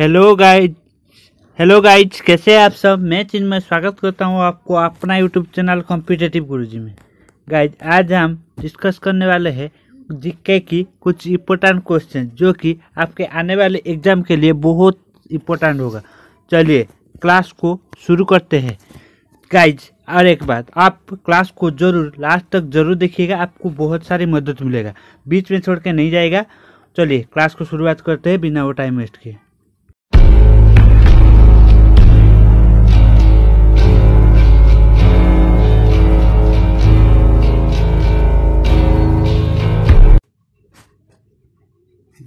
Hello guys hello guys कैसे हैं आप सब मैं में स्वागत करता हूं आपको अपना यूट्यूब चैनल कॉम्पिटेटिव जी में गाइज आज हम डिस्कस करने वाले हैं जीके की कुछ इम्पोर्टेंट क्वेश्चन जो कि आपके आने वाले एग्जाम के लिए बहुत इम्पोर्टेंट होगा चलिए क्लास को शुरू करते हैं गाइज और एक बात आप क्लास को जरूर लास्ट तक जरूर देखिएगा आपको बहुत सारी मदद मिलेगा बीच में छोड़ के नहीं जाएगा चलिए क्लास को शुरुआत करते हैं बिना वो टाइम वेस्ट किए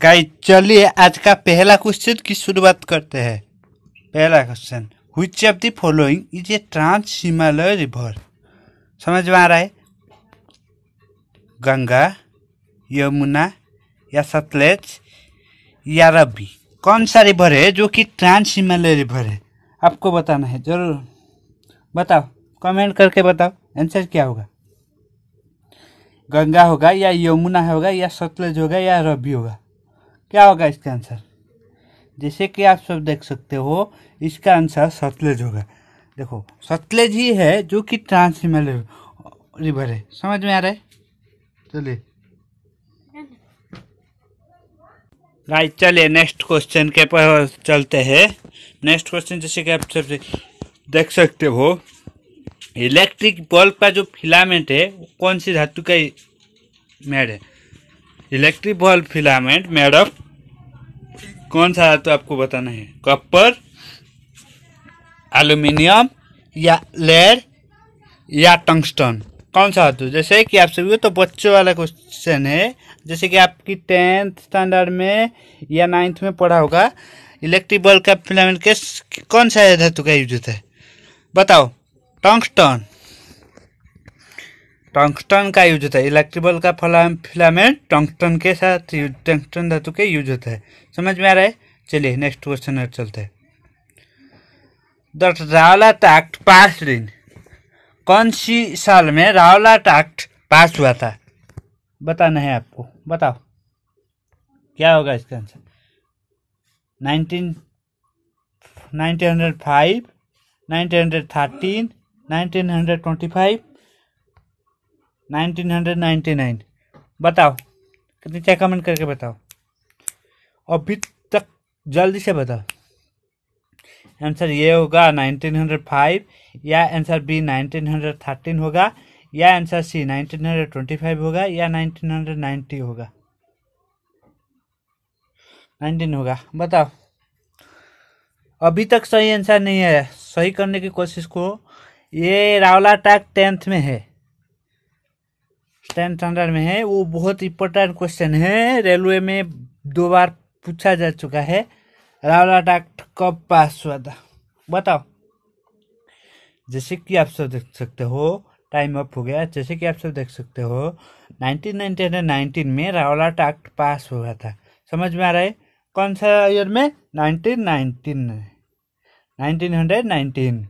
गाइस चलिए आज का पहला क्वेश्चन की शुरुआत करते हैं पहला question which of the following is a trans Himalaya river समझ में आ रहा है गंगा यमुना या सतलेज या रबी कौन सा रिवर है जो कि ट्रांस हिमालय रिवर है आपको बताना है जरूर बताओ कमेंट करके बताओ आंसर क्या होगा गंगा होगा या यमुना होगा या सतलेज होगा या रबी होगा क्या होगा इसका आंसर जैसे कि आप सब देख सकते हो इसका आंसर सतलेज होगा देखो सतलेज ही है जो कि ट्रांस हिमालय रिवर है समझ में आ रहा है चलिए गाइस चलिए नेक्स्ट क्वेश्चन के पर चलते हैं नेक्स्ट क्वेश्चन जैसे कि आप सब देख सकते हो इलेक्ट्रिक बल्ब का जो फिलामेंट है वो कौन सी धातु का मेड है electric bulb filament made of कौन सा धातु तो आपको बताना है कॉपर एल्यूमिनियम या लेड या टंगस्टन कौन सा धातु तो? जैसे कि आप सभी तो बच्चों वाला क्वेश्चन है जैसे कि आपकी टेंथ स्टैंडर्ड में या नाइन्थ में पढ़ा होगा इलेक्ट्रिक बल्ब का फिलामेंट के कौन सा धातु का यूज होता है बताओ टंगस्टन टंगस्टन का यूज होता है इलेक्ट्रिक का फला फिलामेंट टंगस्टन के साथ टंगस्टन धातु के यूज होता है समझ में आ रहा है चलिए नेक्स्ट क्वेश्चन चलते हैं द रावलाट एक्ट पास दिन कौन सी साल में रावलाट एक्ट पास हुआ था बताना है आपको बताओ क्या होगा इसका answer nineteen nineteen hundred five nineteen hundred thirteen nineteen hundred twenty five 1999 बताओ कितनी चाहे कमेंट करके बताओ अभी तक जल्दी से बताओ आंसर ये होगा 1905 या आंसर बी 1913 होगा या आंसर सी 1925 होगा या 1990 होगा 19 होगा बताओ अभी तक सही आंसर नहीं है सही करने की कोशिश करो ये रावला टैग टेंथ में है स्टैंड स्टैंडर्ड में है वो बहुत इंपॉर्टेंट क्वेश्चन है रेलवे में दो बार पूछा जा चुका है रावला रावलाटाट कब पास हुआ था बताओ जैसे कि आप सब देख सकते हो टाइम अप हो गया जैसे कि आप सब देख सकते हो 1919 में रावला एक्ट पास हुआ था समझ में आ रहा है कौन सा ईयर में 1919 1919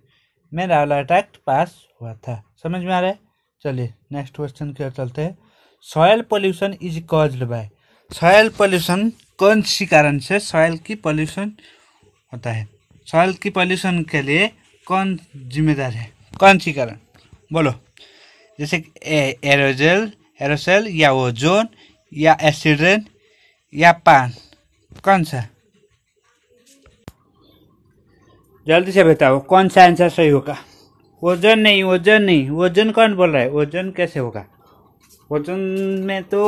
में रावला एक्ट पास हुआ था समझ में आ रहा है चलिए नेक्स्ट क्वेश्चन की ओर चलते हैं soil pollution is caused by soil pollution कौन सी कारण से सॉयल की पोल्यूशन होता है सॉयल की पोल्यूशन के लिए कौन जिम्मेदार है कौन सी कारण बोलो जैसे एरोजेल एरोसेल या ओजोन या एसिड्रेन या पान कौन सा जल्दी से बताओ कौन सा आंसर सही होगा वजन नहीं वजन नहीं वजन कौन बोल रहा है वजन कैसे होगा वजन में तो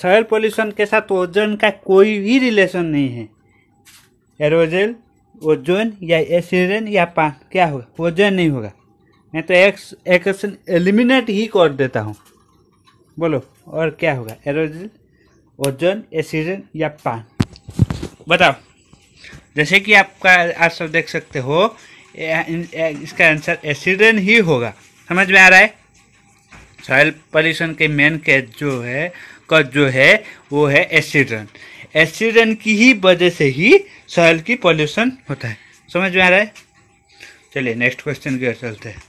सॉयल पोल्यूशन के साथ वजन का कोई भी रिलेशन नहीं है एरोजेल वजन या एसिडन या पान क्या होगा वजन नहीं होगा मैं तो एक्स एक्शन एलिमिनेट ही कर देता हूँ बोलो और क्या होगा एरोजेल वजन एसिडन या पान बताओ जैसे कि आपका आप सब देख सकते हो इसका आंसर एसिडन ही होगा समझ में आ रहा है सॉयल पॉल्यूशन के मेन केस जो है कज जो है वो है एसिडन एसिडन की ही वजह से ही सॉयल की पॉल्यूशन होता है समझ में आ रहा है चलिए नेक्स्ट क्वेश्चन की ओर चलते हैं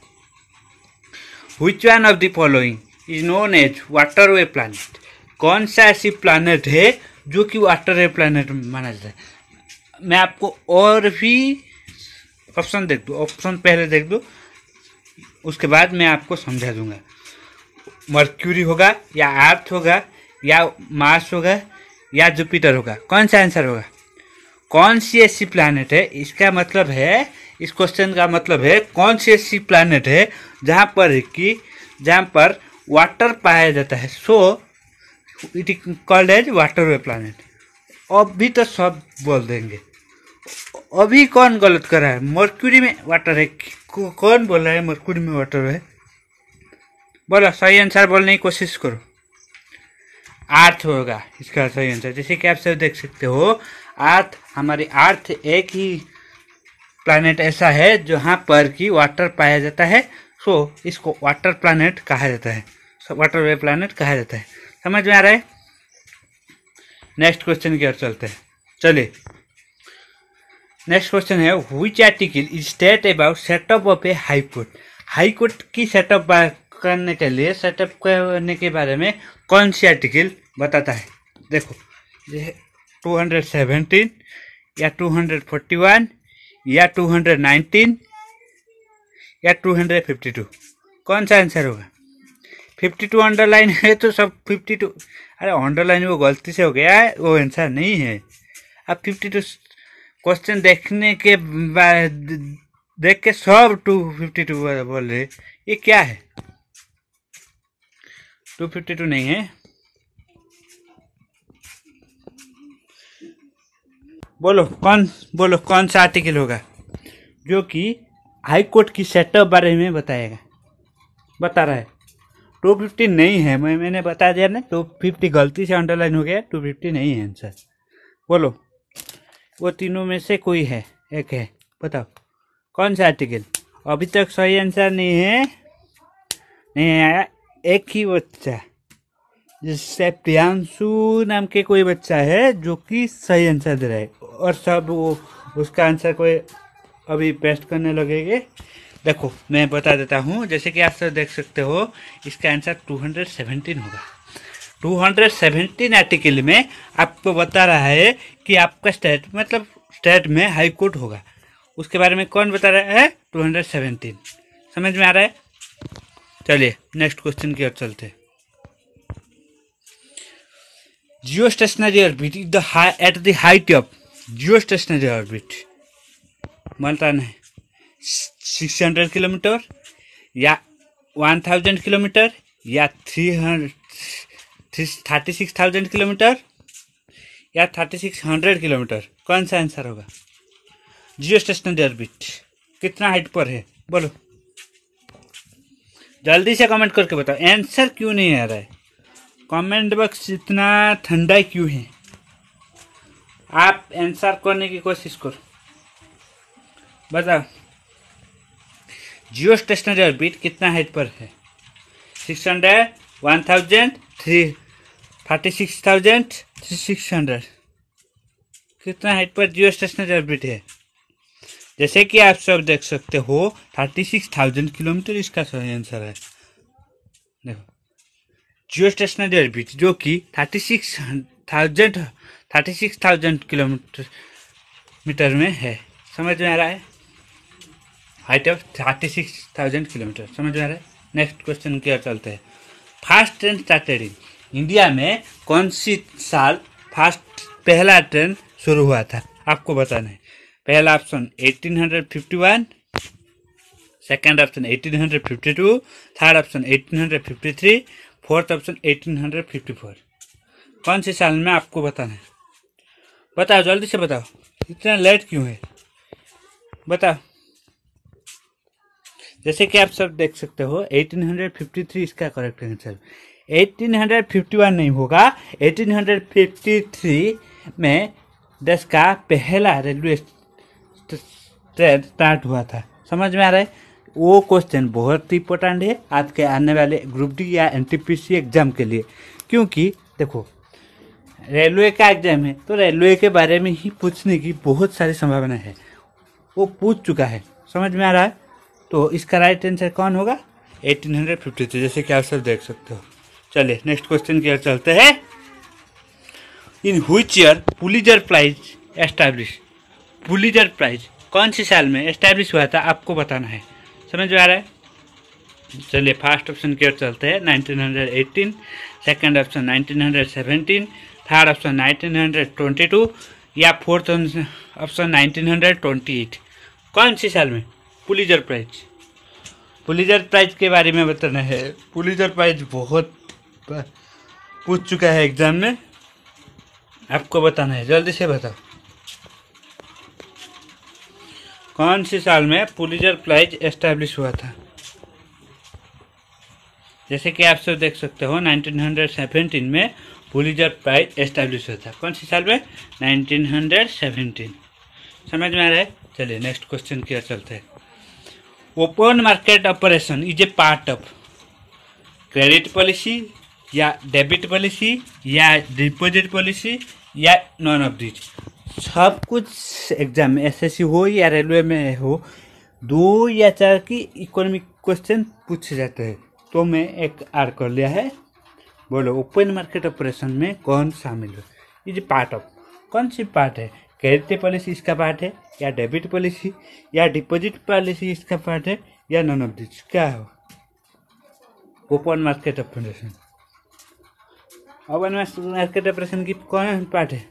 which one of the following is known as water way planet कौन सा ऐसी प्लानट है जो कि वाटर वे प्लानट माना जाता है मैं आपको और भी ऑप्शन देख दो ऑप्शन पहले देख दो उसके बाद मैं आपको समझा दूंगा मर्क्यूरी होगा या अर्थ होगा या मार्स होगा या जुपिटर होगा कौन सा आंसर होगा कौन सी ऐसी प्लानट है इसका मतलब है इस क्वेश्चन का मतलब है कौन सी ऐसी प्लानट है जहाँ पर कि जहाँ पर वाटर पाया जाता है so it called as water way planet अब भी तो सब बोल देंगे अभी कौन गलत कर रहा है मरक्यूरी में वाटर है कौन बोल रहा है मरक्यूरी में वाटर है बोलो सही आंसर बोलने की कोशिश करो आर्थ होगा इसका सही आंसर जैसे कि आप सब देख सकते हो आर्थ हमारी आर्थ एक ही प्लानट ऐसा है जहाँ पर कि वाटर पाया जाता है सो इसको वाटर प्लानट कहा जाता है सो वाटर वे प्लानट कहा जाता है समझ में आ रहा है नेक्स्ट क्वेश्चन की ओर चलते हैं चलिए नेक्स्ट क्वेश्चन है which article is state about setup of a high court high court की सेटअप करने के लिए सेटअप करने के बारे में कौन सी आर्टिकल बताता है देखो टू हंड्रेड या टू हंड्रेड फोर्टी वन या टू हंड्रेड या टू हंड्रेड फिफ्टी टू कौन सा आंसर होगा फिफ्टी टू अंडरलाइन है तो सब फिफ्टी टू अरे अंडरलाइन वो गलती से हो गया है वो आंसर नहीं है अब फिफ्टी टू क्वेश्चन देखने के देख के सब टू फिफ्टी टू बोल रहे ये क्या है टू फिफ्टी टू नहीं है बोलो कौन बोलो कौन सा आर्टिकल होगा जो कि हाई कोर्ट की सेटअप बारे में बताएगा बता रहा है टू फिफ्टी नहीं है मैं मैंने बता दिया ना टू फिफ्टी गलती से अंडरलाइन हो गया टू फिफ्टी नहीं है आंसर बोलो वो तीनों में से कोई है एक है बताओ कौन सा आर्टिकल अभी तक सही आंसर नहीं है नहीं आया एक ही बच्चा जिससे प्रियांशु नाम के कोई बच्चा है जो कि सही आंसर दे रहा है और सब वो उसका आंसर कोई अभी पेस्ट करने लगेंगे देखो मैं बता देता हूँ जैसे कि आप सब देख सकते हो इसका आंसर 217 होगा 217 आर्टिकल में आपको बता रहा है कि आपका स्टेट मतलब स्टेट में हाई कोर्ट होगा उसके बारे में कौन बता रहा है 217 समझ में आ रहा है चलिए नेक्स्ट क्वेश्चन की ओर चलते geostationary orbit is the at the height of geostationary orbit मानता नहीं सिक्स हंड्रेड किलोमीटर या वन थाउजेंड किलोमीटर या three hundred thirty six thousand kilometre या थर्टी सिक्स हंड्रेड किलोमीटर कौन सा आंसर होगा जियो स्टेशनरी ऑर्बिट कितना height पर है बोलो जल्दी से कमेंट करके बताओ आंसर क्यों नहीं आ रहा है कमेंट बॉक्स इतना ठंडा क्यों है आप आंसर करने की कोशिश करो बताओ जियो स्टेशनरी ऑर्बिट कितना हाइट पर है six hundred one thousand three thirty six thousand six hundred कितना हाइट पर जियो स्टेशनरी ऑर्बिट है जैसे कि आप सब देख सकते हो थर्टी सिक्स थाउजेंड किलोमीटर इसका सही आंसर है देखो जियो स्टेशनरी ऑर्बिट जो कि thirty six thousand thirty six thousand kilometre metre में है समझ में आ रहा है height of thirty six thousand kilometre समझ में आ रहा है नेक्स्ट क्वेश्चन की ओर चलते हैं fast train started in India में कौन सी साल फर्स्ट पहला ट्रेन शुरू हुआ था आपको बताना है पहला option 1851 second option 1852 third option 1853 fourth option 1854 कौन से साल में आपको बताना है बताओ जल्दी से बताओ इतना लेट क्यों है बताओ जैसे कि आप सब देख सकते हो 1853 इसका करेक्ट आंसर 1851 नहीं होगा 1853 में देश का पहला रेलवे ट्रेन स्टार्ट हुआ था समझ में आ रहा है वो क्वेश्चन बहुत ही इंपॉर्टेंट है आज के आने वाले ग्रुप डी या एन एग्जाम के लिए क्योंकि देखो रेलवे का एग्जाम है तो रेलवे के बारे में ही पूछने की बहुत सारी संभावना है वो पूछ चुका है समझ में आ रहा है तो इसका राइट आंसर कौन होगा 1853 जैसे कि आप सब देख सकते हो चलिए नेक्स्ट क्वेश्चन की ओर चलते हैं in which year Pulitzer prize establish Pulitzer prize कौन से साल में एस्टैब्लिश हुआ था आपको बताना है समझ में आ रहा है चलिए फर्स्ट ऑप्शन की ओर चलते हैं 1918 सेकंड ऑप्शन 1917 थर्ड ऑप्शन 1922 या फोर्थ ऑप्शन 1928 कौन सी साल में पुलिजर प्राइज पुलिजर प्राइज के बारे में बताना है पुलिजर प्राइज बहुत पूछ चुका है एग्ज़ाम में आपको बताना है जल्दी से बताओ कौन से साल में पुलिजर प्राइज एस्टैब्लिश हुआ था जैसे कि आप सब देख सकते हो 1917 में पुलिजर प्राइज एस्टैब्लिश हुआ था कौन से साल में 1917 समझ में आ रहा है चलिए नेक्स्ट क्वेश्चन क्या चलते हैं open market operation is a part of credit policy या डेबिट पॉलिसी या डिपॉजिट पॉलिसी या नॉन ऑफ दिज सब कुछ एग्जाम में एस हो या रेलवे में हो दो या चार की इकोनॉमिक क्वेश्चन पूछे जाते हैं तो मैं एक आर कर लिया है बोलो ओपन मार्केट ऑपरेशन में कौन शामिल हो इज पार्ट ऑफ कौन सी पार्ट है क्रेडिट पॉलिसी इसका पार्ट है या डेबिट पॉलिसी या डिपॉजिट पॉलिसी इसका पार्ट है या नॉन ऑफ दिज क्या हो ओपन मार्केट ऑपरेशन अब के डिप्रेशन की कौन पार्ट है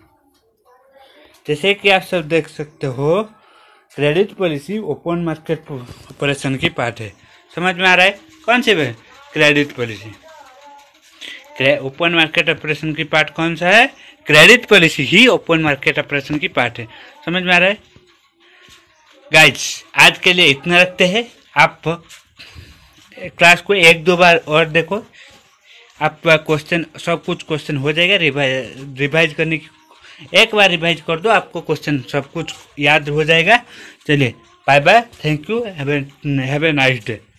जैसे कि आप सब देख सकते हो credit policy open market operation की पार्ट है समझ में आ रहा है कौन सी है credit policy open market operation की पार्ट कौन सा है क्रेडिट पॉलिसी ही ओपन मार्केट ऑपरेशन की पार्ट है समझ में आ रहा है गाइज आज के लिए इतना रखते हैं आप क्लास को एक दो बार और देखो आपका क्वेश्चन सब कुछ क्वेश्चन हो जाएगा रिवाइज रिवाइज करने की एक बार रिवाइज कर दो आपको क्वेश्चन सब कुछ याद हो जाएगा चलिए bye bye thank you have a nice day